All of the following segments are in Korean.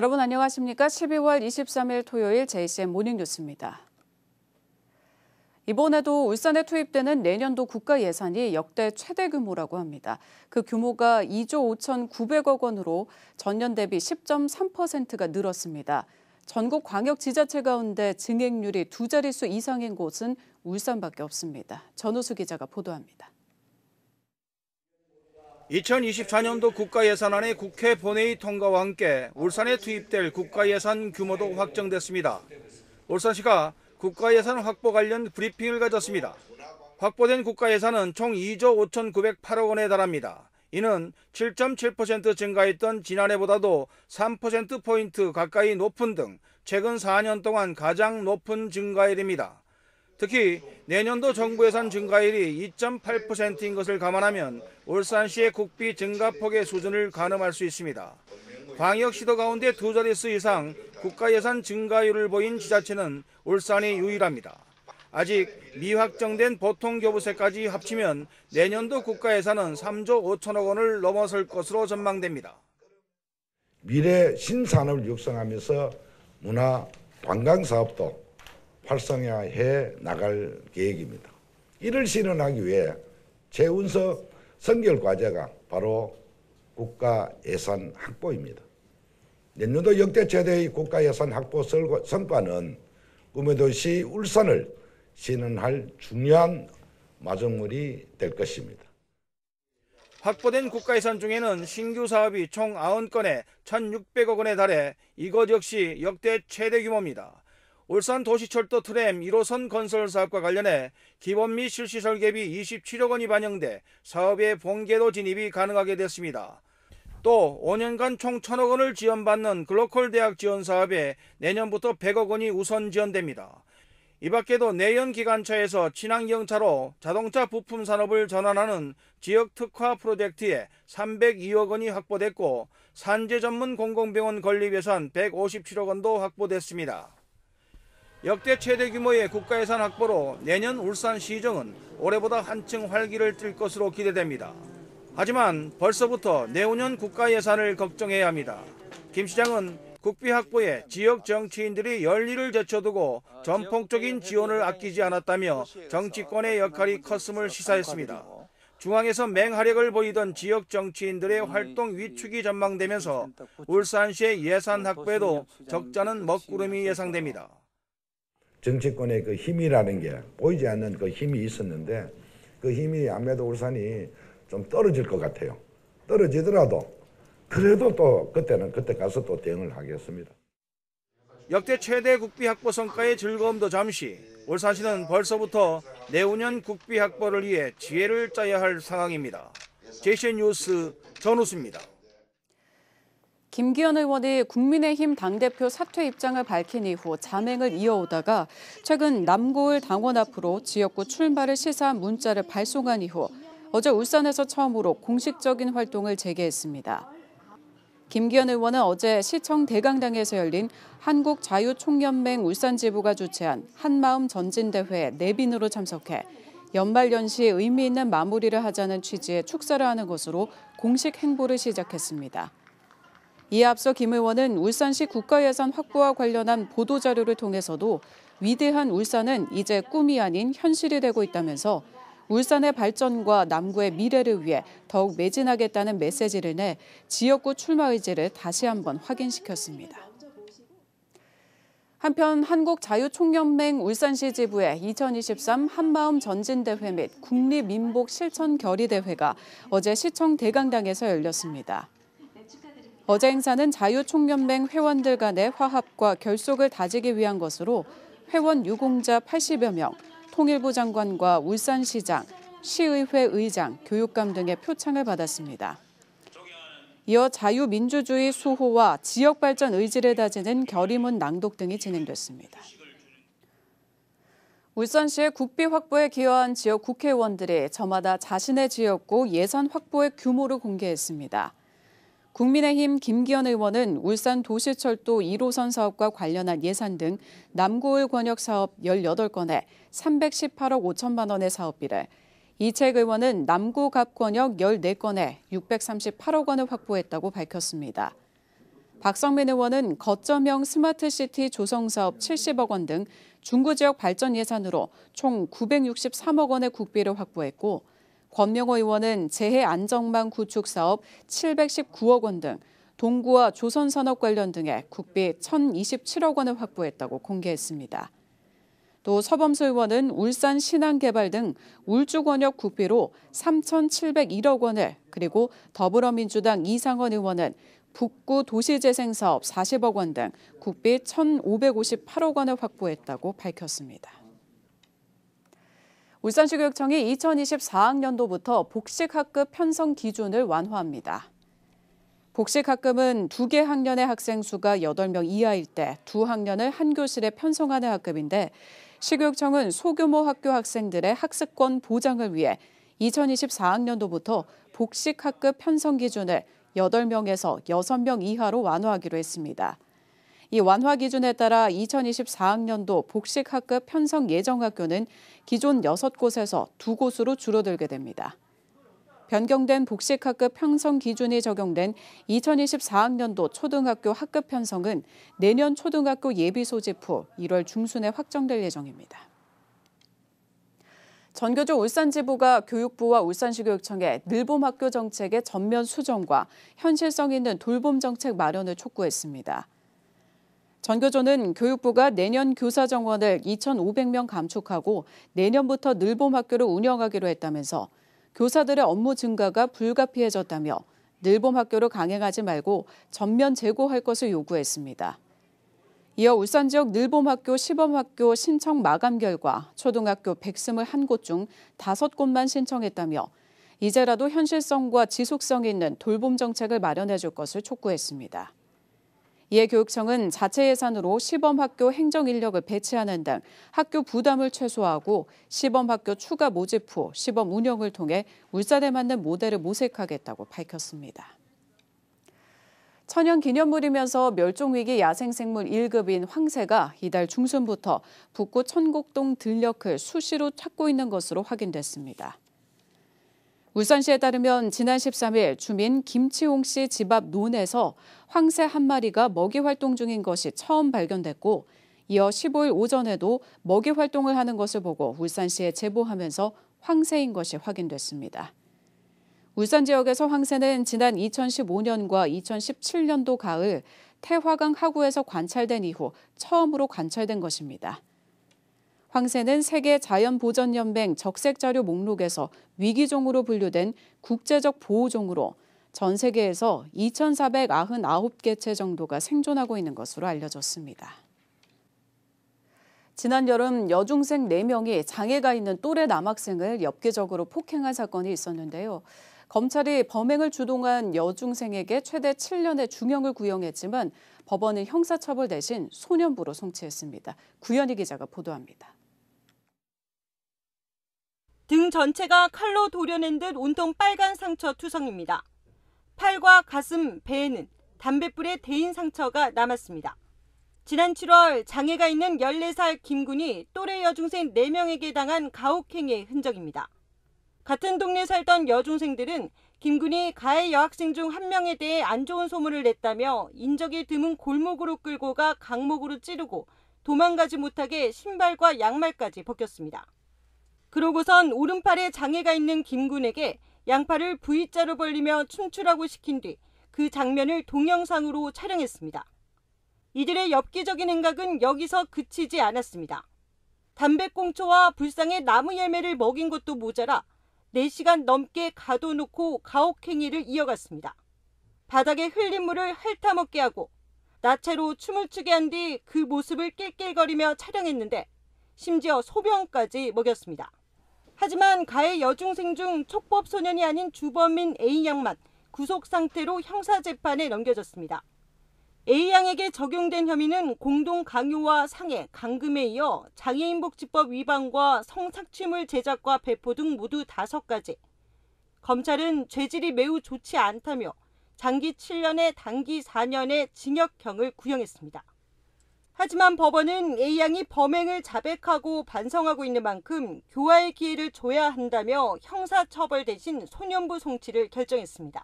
여러분 안녕하십니까? 12월 23일 토요일 JCM 모닝뉴스입니다. 이번에도 울산에 투입되는 내년도 국가 예산이 역대 최대 규모라고 합니다. 그 규모가 2조 5,900억 원으로 전년 대비 10.3%가 늘었습니다. 전국 광역 지자체 가운데 증액률이 두 자릿수 이상인 곳은 울산밖에 없습니다. 전우수 기자가 보도합니다. 2024년도 국가예산안의 국회 본회의 통과와 함께 울산에 투입될 국가예산 규모도 확정됐습니다. 울산시가 국가예산 확보 관련 브리핑을 가졌습니다. 확보된 국가예산은 총 2조 5,908억 원에 달합니다. 이는 7.7% 증가했던 지난해보다도 3%포인트 가까이 높은 등 최근 4년 동안 가장 높은 증가율입니다. 특히 내년도 정부 예산 증가율이 2.8%인 것을 감안하면 울산시의 국비 증가폭의 수준을 가늠할 수 있습니다. 광역시도 가운데 두 자릿수 이상 국가 예산 증가율을 보인 지자체는 울산이 유일합니다. 아직 미확정된 보통교부세까지 합치면 내년도 국가 예산은 3조 5천억 원을 넘어설 것으로 전망됩니다. 미래 신산업을 육성하면서 문화 관광 사업도 활성화해 나갈 계획입니다. 이를 실현하기 위해 재운석 선결 과제가 바로 국가 예산 확보입니다. 연년도 역대 최대의 국가 예산 확보 성과는 꿈의 도시 울산을 신원할 중요한 마중물이 될 것입니다. 확보된 국가예산 중에는 신규 사업이 총 9건에 1,600억 원에 달해 이것 역시 역대 최대 규모입니다. 울산 도시철도 트램 1호선 건설 사업과 관련해 기본 및 실시 설계비 27억 원이 반영돼 사업의 본계도 진입이 가능하게 됐습니다. 또 5년간 총1 0 0 0억 원을 지원받는 글로컬 대학 지원 사업에 내년부터 100억 원이 우선 지원됩니다. 이 밖에도 내연 기관차에서 친환경차로 자동차 부품 산업을 전환하는 지역 특화 프로젝트에 302억 원이 확보됐고 산재 전문 공공병원 건립 예산 157억 원도 확보됐습니다. 역대 최대 규모의 국가 예산 확보로 내년 울산 시정은 올해보다 한층 활기를 띨 것으로 기대됩니다. 하지만 벌써부터 내후년 국가 예산을 걱정해야 합니다. 김 시장은 국비 확보에 지역 정치인들이 열일을 제쳐두고 전폭적인 지원을 아끼지 않았다며 정치권의 역할이 컸음을 시사했습니다. 중앙에서 맹활약을 보이던 지역 정치인들의 활동 위축이 전망되면서 울산시의 예산 확보에도 적자는 먹구름이 예상됩니다. 정치권의 그 힘이라는 게 보이지 않는 그 힘이 있었는데 그 힘이 아무래도 울산이 좀 떨어질 것 같아요. 떨어지더라도 그래도 또 그때는 그때 가서 또 대응을 하겠습니다. 역대 최대 국비 확보 성과의 즐거움도 잠시 울산시는 벌써부터 내후년 국비 확보를 위해 지혜를 짜야 할 상황입니다. 제시 뉴스 전우수입니다. 김기현 의원이 국민의힘 당대표 사퇴 입장을 밝힌 이후 자맹을 이어오다가 최근 남고을 당원 앞으로 지역구 출마를 시사한 문자를 발송한 이후 어제 울산에서 처음으로 공식적인 활동을 재개했습니다. 김기현 의원은 어제 시청 대강당에서 열린 한국자유총연맹 울산지부가 주최한 한마음 전진대회 내빈으로 참석해 연말연시 의미 있는 마무리를 하자는 취지의 축사를 하는 것으로 공식 행보를 시작했습니다. 이에 앞서 김 의원은 울산시 국가예산 확보와 관련한 보도자료를 통해서도 위대한 울산은 이제 꿈이 아닌 현실이 되고 있다면서 울산의 발전과 남구의 미래를 위해 더욱 매진하겠다는 메시지를 내 지역구 출마 의지를 다시 한번 확인시켰습니다. 한편 한국자유총연맹 울산시 지부의 2023 한마음 전진대회 및 국립민복 실천결의대회가 어제 시청 대강당에서 열렸습니다. 어제 행사는 자유총연맹 회원들 간의 화합과 결속을 다지기 위한 것으로 회원 유공자 80여 명, 통일부 장관과 울산시장, 시의회 의장, 교육감 등의 표창을 받았습니다. 이어 자유민주주의 수호와 지역발전 의지를 다지는 결의문 낭독 등이 진행됐습니다. 울산시의 국비 확보에 기여한 지역 국회의원들이 저마다 자신의 지역구 예산 확보의 규모를 공개했습니다. 국민의힘 김기현 의원은 울산 도시철도 1호선 사업과 관련한 예산 등남구의 권역 사업 18건에 318억 5천만 원의 사업비를, 이책 의원은 남구각 권역 14건에 638억 원을 확보했다고 밝혔습니다. 박성민 의원은 거점형 스마트시티 조성 사업 70억 원 등 중구 지역 발전 예산으로 총 963억 원의 국비를 확보했고 권명호 의원은 재해 안정망 구축 사업 719억 원 등 동구와 조선산업 관련 등의 국비 1,027억 원을 확보했다고 공개했습니다. 또 서범수 의원은 울산 신항개발 등 울주권역 국비로 3,701억 원을 그리고 더불어민주당 이상원 의원은 북구 도시재생사업 40억 원 등 국비 1,558억 원을 확보했다고 밝혔습니다. 울산시 교육청이 2024학년도부터 복식학급 편성 기준을 완화합니다. 복식학급은 두 개 학년의 학생 수가 8명 이하일 때 두 학년을 한 교실에 편성하는 학급인데 시교육청은 소규모 학교 학생들의 학습권 보장을 위해 2024학년도부터 복식학급 편성 기준을 8명에서 6명 이하로 완화하기로 했습니다. 이 완화 기준에 따라 2024학년도 복식학급 편성 예정 학교는 기존 6곳에서 2곳으로 줄어들게 됩니다. 변경된 복식학급 편성 기준이 적용된 2024학년도 초등학교 학급 편성은 내년 초등학교 예비 소집 후 1월 중순에 확정될 예정입니다. 전교조 울산지부가 교육부와 울산시교육청에 늘봄학교 정책의 전면 수정과 현실성 있는 돌봄 정책 마련을 촉구했습니다. 전교조는 교육부가 내년 교사 정원을 2,500명 감축하고 내년부터 늘봄 학교를 운영하기로 했다면서 교사들의 업무 증가가 불가피해졌다며 늘봄 학교를 강행하지 말고 전면 재고할 것을 요구했습니다. 이어 울산 지역 늘봄학교 시범학교 신청 마감 결과 초등학교 121곳 중 5곳만 신청했다며 이제라도 현실성과 지속성 있는 돌봄 정책을 마련해 줄 것을 촉구했습니다. 이에 예, 교육청은 자체 예산으로 시범학교 행정 인력을 배치하는 등 학교 부담을 최소화하고 시범학교 추가 모집 후 시범 운영을 통해 울산에 맞는 모델을 모색하겠다고 밝혔습니다. 천연 기념물이면서 멸종위기 야생생물 1급인 황새가 이달 중순부터 북구 천곡동 들녘을 수시로 찾고 있는 것으로 확인됐습니다. 울산시에 따르면 지난 13일 주민 김치홍 씨 집 앞 논에서 황새 한 마리가 먹이 활동 중인 것이 처음 발견됐고 이어 15일 오전에도 먹이 활동을 하는 것을 보고 울산시에 제보하면서 황새인 것이 확인됐습니다. 울산 지역에서 황새는 지난 2015년과 2017년도 가을 태화강 하구에서 관찰된 이후 처음으로 관찰된 것입니다. 황새는 세계 자연보전연맹 적색자료 목록에서 위기종으로 분류된 국제적 보호종으로 전 세계에서 2,499개체 정도가 생존하고 있는 것으로 알려졌습니다. 지난 여름 여중생 4명이 장애가 있는 또래 남학생을 엽기적으로 폭행한 사건이 있었는데요. 검찰이 범행을 주동한 여중생에게 최대 7년의 중형을 구형했지만 법원은 형사처벌 대신 소년부로 송치했습니다. 구현희 기자가 보도합니다. 등 전체가 칼로 도려낸 듯 온통 빨간 상처 투성입니다. 팔과 가슴, 배에는 담뱃불의 대인 상처가 남았습니다. 지난 7월 장애가 있는 14살 김군이 또래 여중생 4명에게 당한 가혹행위의 흔적입니다. 같은 동네 살던 여중생들은 김군이 가해 여학생 중 한 명에 대해 안 좋은 소문을 냈다며 인적이 드문 골목으로 끌고 가 강목으로 찌르고 도망가지 못하게 신발과 양말까지 벗겼습니다. 그러고선 오른팔에 장애가 있는 김군에게 양팔을 V자로 벌리며 춤추라고 시킨 뒤 그 장면을 동영상으로 촬영했습니다. 이들의 엽기적인 행각은 여기서 그치지 않았습니다. 담배꽁초와 불상의 나무 열매를 먹인 것도 모자라 4시간 넘게 가둬놓고 가혹행위를 이어갔습니다. 바닥에 흘린 물을 핥아먹게 하고 나체로 춤을 추게 한 뒤 그 모습을 낄낄거리며 촬영했는데 심지어 소변까지 먹였습니다. 하지만 가해 여중생 중 촉법 소년이 아닌 주범인 A 양만 구속 상태로 형사 재판에 넘겨졌습니다. A 양에게 적용된 혐의는 공동 강요와 상해, 강금에 이어 장애인복지법 위반과 성착취물 제작과 배포 등 모두 다섯 가지 검찰은 죄질이 매우 좋지 않다며 장기 7년에 단기 4년의 징역형을 구형했습니다. 하지만 법원은 A양이 범행을 자백하고 반성하고 있는 만큼 교화의 기회를 줘야 한다며 형사처벌 대신 소년부 송치를 결정했습니다.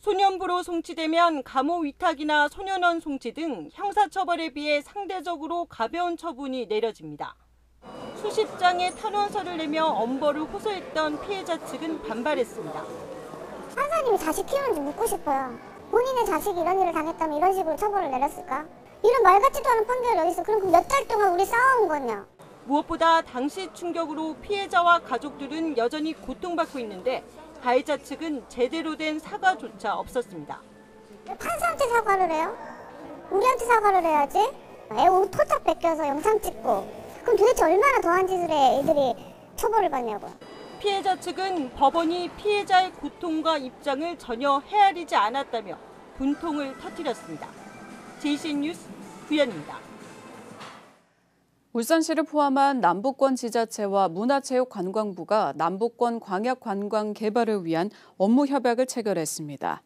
소년부로 송치되면 감호 위탁이나 소년원 송치 등 형사처벌에 비해 상대적으로 가벼운 처분이 내려집니다. 수십 장의 탄원서를 내며 엄벌을 호소했던 피해자 측은 반발했습니다. 판사님이 자식 키우는지 묻고 싶어요. 본인의 자식이 이런 일을 당했다면 이런 식으로 처벌을 내렸을까? 이런 말 같지도 않은 판결이 어딨어. 그럼 몇 달 동안 우리 싸운 거냐. 무엇보다 당시 충격으로 피해자와 가족들은 여전히 고통받고 있는데 가해자 측은 제대로 된 사과조차 없었습니다. 판사한테 사과를 해요? 우리한테 사과를 해야지? 애 토착 벗겨서 영상 찍고 그럼 도대체 얼마나 더한 짓을 해 애들이 처벌을 받냐고 피해자 측은 법원이 피해자의 고통과 입장을 전혀 헤아리지 않았다며 분통을 터뜨렸습니다. j c 뉴스 구현입니다. 울산시를 포함한 남북권 지자체와 문화체육관광부가 남북권 광역관광 개발을 위한 업무 협약을 체결했습니다.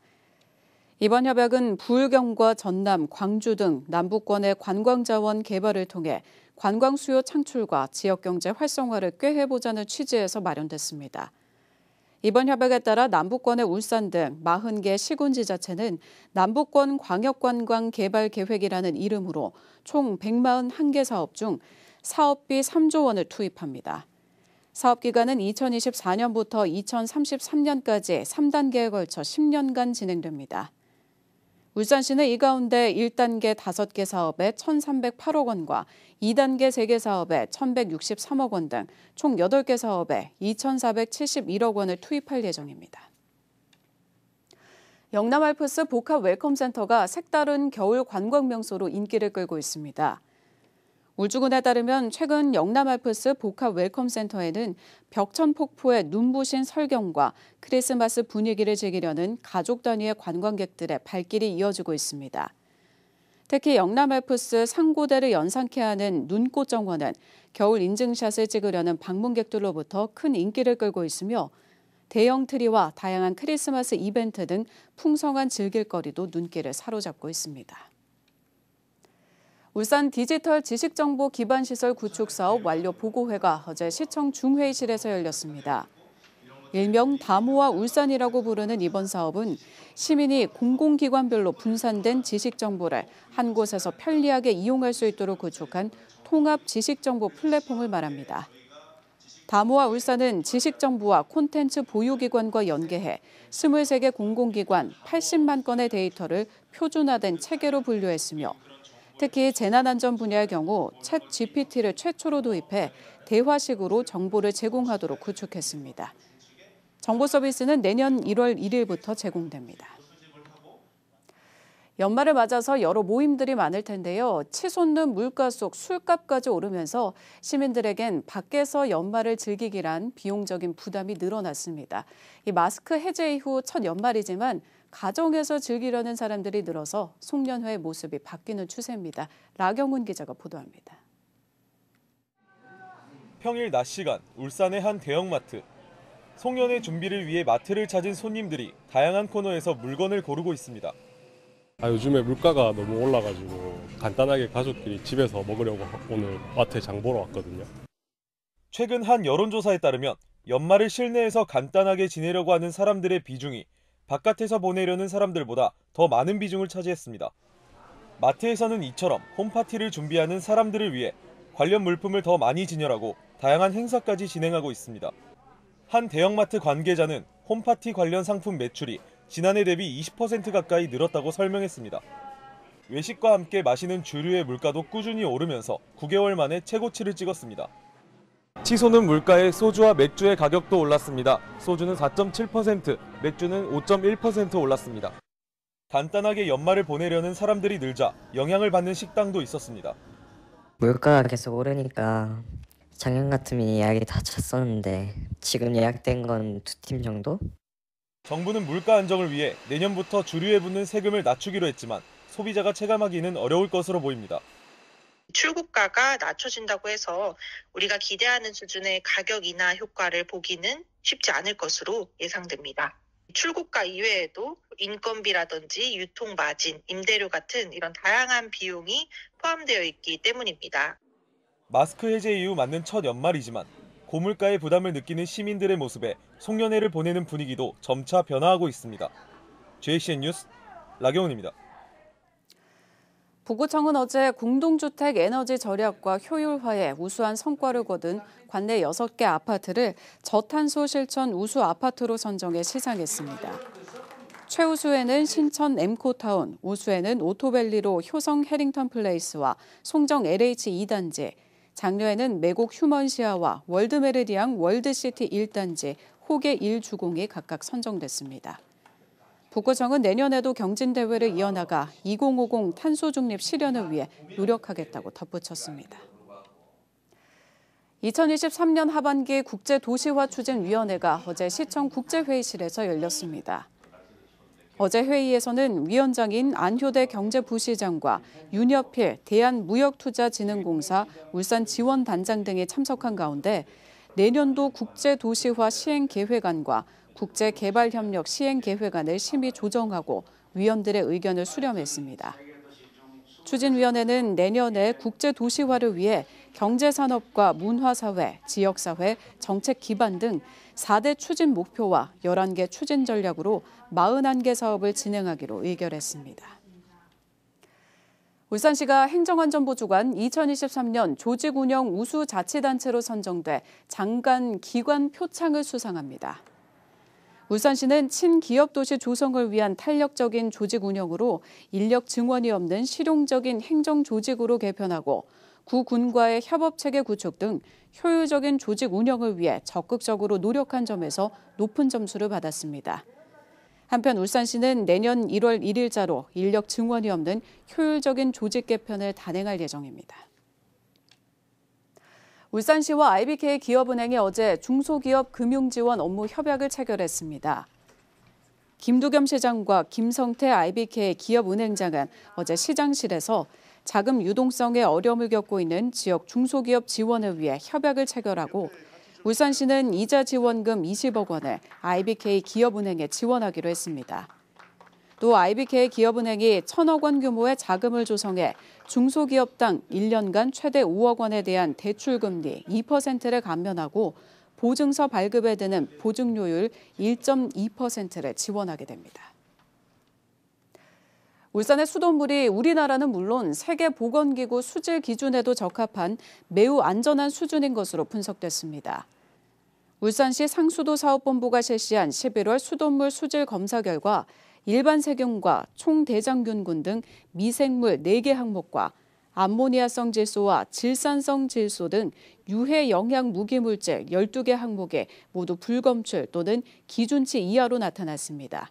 이번 협약은 부울경과 전남, 광주 등 남북권의 관광자원 개발을 통해 관광 수요 창출과 지역 경제 활성화를 꾀해보자는 취지에서 마련됐습니다. 이번 협약에 따라 남북권의 울산 등 40개 시군 지자체는 남북권 광역관광 개발 계획이라는 이름으로 총 141개 사업 중 사업비 3조 원을 투입합니다. 사업 기간은 2024년부터 2033년까지 3단계에 걸쳐 10년간 진행됩니다. 울산시는 이 가운데 1단계 5개 사업에 1,308억 원과 2단계 3개 사업에 1,163억 원 등 총 8개 사업에 2,471억 원을 투입할 예정입니다. 영남 알프스 복합 웰컴센터가 색다른 겨울 관광 명소로 인기를 끌고 있습니다. 울주군에 따르면 최근 영남 알프스 복합 웰컴센터에는 벽천 폭포의 눈부신 설경과 크리스마스 분위기를 즐기려는 가족 단위의 관광객들의 발길이 이어지고 있습니다. 특히 영남 알프스 상고대를 연상케 하는 눈꽃 정원은 겨울 인증샷을 찍으려는 방문객들로부터 큰 인기를 끌고 있으며 대형 트리와 다양한 크리스마스 이벤트 등 풍성한 즐길거리도 눈길을 사로잡고 있습니다. 울산 디지털 지식정보 기반시설 구축 사업 완료 보고회가 어제 시청 중회의실에서 열렸습니다. 일명 다모와 울산이라고 부르는 이번 사업은 시민이 공공기관별로 분산된 지식정보를 한 곳에서 편리하게 이용할 수 있도록 구축한 통합 지식정보 플랫폼을 말합니다. 다모와 울산은 지식정보와 콘텐츠 보유기관과 연계해 23개 공공기관 80만 건의 데이터를 표준화된 체계로 분류했으며 특히 재난안전 분야의 경우 챗 GPT를 최초로 도입해 대화식으로 정보를 제공하도록 구축했습니다. 정보 서비스는 내년 1월 1일부터 제공됩니다. 연말을 맞아서 여러 모임들이 많을 텐데요. 치솟는 물가 속 술값까지 오르면서 시민들에겐 밖에서 연말을 즐기기란 비용적인 부담이 늘어났습니다. 이 마스크 해제 이후 첫 연말이지만 가정에서 즐기려는 사람들이 늘어서 송년회 모습이 바뀌는 추세입니다. 라경훈 기자가 보도합니다. 평일 낮 시간 울산의 한 대형마트. 송년회 준비를 위해 마트를 찾은 손님들이 다양한 코너에서 물건을 고르고 있습니다. 아, 요즘에 물가가 너무 올라가지고 간단하게 가족끼리 집에서 먹으려고 오늘 마트에 장 보러 왔거든요. 최근 한 여론조사에 따르면 연말을 실내에서 간단하게 지내려고 하는 사람들의 비중이 바깥에서 보내려는 사람들보다 더 많은 비중을 차지했습니다. 마트에서는 이처럼 홈파티를 준비하는 사람들을 위해 관련 물품을 더 많이 진열하고 다양한 행사까지 진행하고 있습니다. 한 대형마트 관계자는 홈파티 관련 상품 매출이 지난해 대비 20% 가까이 늘었다고 설명했습니다. 외식과 함께 마시는 주류의 물가도 꾸준히 오르면서 9개월 만에 최고치를 찍었습니다. 치솟는 물가에 소주와 맥주의 가격도 올랐습니다. 소주는 4.7%, 맥주는 5.1% 올랐습니다. 간단하게 연말을 보내려는 사람들이 늘자 영향을 받는 식당도 있었습니다. 물가가 계속 오르니까 작년 같으면 예약이 다 찼었는데 지금 예약된 건 두 팀 정도? 정부는 물가 안정을 위해 내년부터 주류에 붙는 세금을 낮추기로 했지만 소비자가 체감하기는 어려울 것으로 보입니다. 출고가가 낮춰진다고 해서 우리가 기대하는 수준의 가격 이나 효과를 보기는 쉽지 않을 것으로 예상됩니다. 출고가 이외에도 인건비라든지 유통 마진, 임대료 같은 이런 다양한 비용이 포함되어 있기 때문입니다. 마스크 해제 이후 맞는 첫 연말이지만 고물가의 부담을 느끼는 시민들의 모습에 송년회를 보내는 분위기도 점차 변화하고 있습니다. JCN 뉴스 라경훈입니다. 부구청은 어제 공동주택 에너지 절약과 효율화에 우수한 성과를 거둔 관내 6개 아파트를 저탄소 실천 우수 아파트로 선정해 시상했습니다. 최우수에는 신천 엠코타운, 우수에는 오토밸리로 효성 해링턴 플레이스와 송정 LH 2단지, 장려에는 매곡 휴먼시아와 월드메르디앙 월드시티 1단지, 호계 1주공이 각각 선정됐습니다. 북구청은 내년에도 경진대회를 이어나가 2050 탄소 중립 실현을 위해 노력하겠다고 덧붙였습니다. 2023년 하반기 국제도시화 추진위원회가 어제 시청 국제회의실에서 열렸습니다. 어제 회의에서는 위원장인 안효대 경제부시장과 윤여필 대한무역투자진흥공사 울산지원단장 등이 참석한 가운데 내년도 국제도시화 시행계획안과 국제개발협력 시행계획안을 심의 조정하고 위원들의 의견을 수렴했습니다. 추진위원회는 내년에 국제 도시화를 위해 경제산업과 문화사회, 지역사회, 정책 기반 등 4대 추진 목표와 11개 추진 전략으로 41개 사업을 진행하기로 의결했습니다. 울산시가 행정안전부 주관 2023년 조직운영 우수자치단체로 선정돼 장관 기관 표창을 수상합니다. 울산시는 친기업 도시 조성을 위한 탄력적인 조직 운영으로 인력 증원이 없는 실용적인 행정 조직으로 개편하고 구군과의 협업 체계 구축 등 효율적인 조직 운영을 위해 적극적으로 노력한 점에서 높은 점수를 받았습니다. 한편 울산시는 내년 1월 1일자로 인력 증원이 없는 효율적인 조직 개편을 단행할 예정입니다. 울산시와 IBK 기업은행이 어제 중소기업 금융지원 업무 협약을 체결했습니다. 김두겸 시장과 김성태 IBK 기업은행장은 어제 시장실에서 자금 유동성에 어려움을 겪고 있는 지역 중소기업 지원을 위해 협약을 체결하고 울산시는 이자 지원금 20억 원을 IBK 기업은행에 지원하기로 했습니다. 또 IBK 기업은행이 천억 원 규모의 자금을 조성해 중소기업당 1년간 최대 5억 원에 대한 대출금리 2%를 감면하고 보증서 발급에 드는 보증료율 1.2%를 지원하게 됩니다. 울산의 수돗물이 우리나라는 물론 세계보건기구 수질 기준에도 적합한 매우 안전한 수준인 것으로 분석됐습니다. 울산시 상수도 사업본부가 실시한 11월 수돗물 수질 검사 결과 일반 세균과 총대장균군 등 미생물 4개 항목과 암모니아성 질소와 질산성 질소 등 유해 영양 무기물질 12개 항목에 모두 불검출 또는 기준치 이하로 나타났습니다.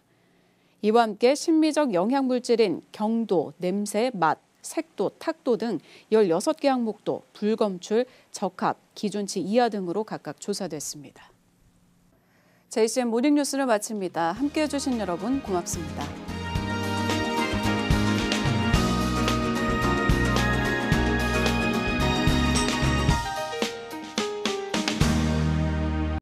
이와 함께 심미적 영양물질인 경도, 냄새, 맛, 색도, 탁도 등 16개 항목도 불검출, 적합, 기준치 이하 등으로 각각 조사됐습니다. JCM 모닝뉴스를 마칩니다. 함께해 주신 여러분 고맙습니다.